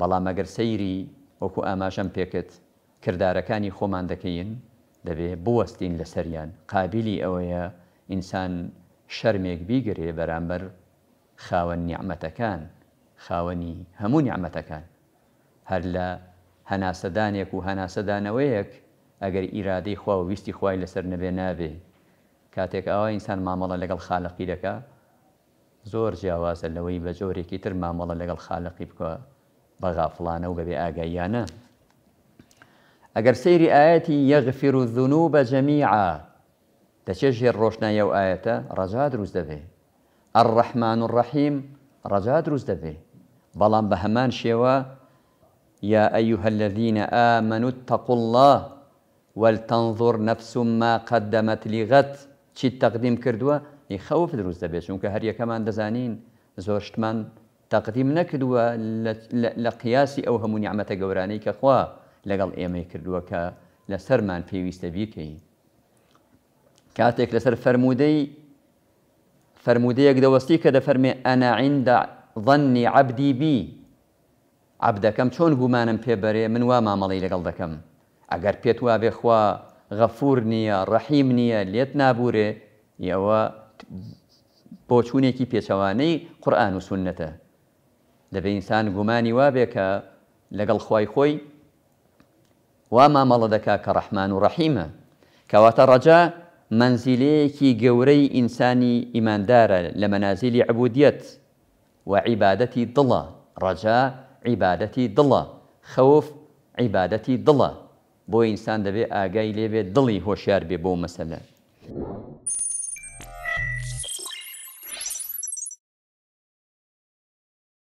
بەڵام ئەگەر سەیری وەکو ئاماژەم پێکت کردارەکانی خۆمان دەکەین دەبێ بوەستین لە سەریان قابلی ئەوەیە ئینسان شەرمێک بیگرێ بەرامبەر خاوەن نیعممەتەکان خاوەنی هەموو نیعممەتەکان هەر لە هەناسەدانێک و هەناسەدانەوەیەک ئەگەر ئیرادەی خوا و ویستی خوای لەسەر نەبێ نابێ کاتێک ئەوە ئینسان مامەڵە لەگەڵ خاڵقی دەکە زۆر جیاوازە لەوەی بە جۆرێکی تر مامەڵە لەگەڵ خاڵقی بکە بەغافلانە و ببي ئاگاییانە اگر سير اياتي يغفر الذنوب جميعا بە جەمیعا يو ژێر ڕۆشنایی ئەو ئاەتە ڕەجا دروست دەبێ ئەڕەحمان و ڕەحیم ڕەجا دروست دەبێ بەڵام بە هەمان شێوە یا ئەیوهە الذینە ئامەنوت تەقل الله والتەنظر نەفس ما قەدەمەت لیغەت چیت تەقدیم کردووە ی خەوف دروست دەبێت چونکە هەر یەکەمان دەزانین زۆر تاقتیم نەکردووە لە نعمة جوراني كخوا نیعممەتە إيه ما خوا لەگەڵ لسرمان في کە كاتك لسر فرمودي بیکەین کاتێک لەسەر فەرمودەی فەرمودەیەک دەوەستی کە دەفەرمێ ئەناعیندا ظەنی عبدی بی عبدەکەم چۆن گومانم بري من وما مامەڵی لەگەڵ ذكم أجر بيت وابي خوا غەفور نییە ڕەحیم نییە ليت نابوري يا بۆ بوشوني كي بيشواني قرآن سونەتە دەبێ ئینسان گومانی وابێ کە لەگەڵ خی خۆی وا مامەڵە دەکا کە ڕەحمان و ڕەحیمە کەواتە ڕەجا منزیلەیەکی گەورەی ئینسانی ئیماندارە لە مەنازیلی عبودیت و عیبادەتی دڵە ڕەجا عیبادەتی دڵە خەوف عیبادەتی دڵە بۆ ئینسان دەبێت ئاگای لێبێت دڵی هۆشیار بێ بۆ مەسەلە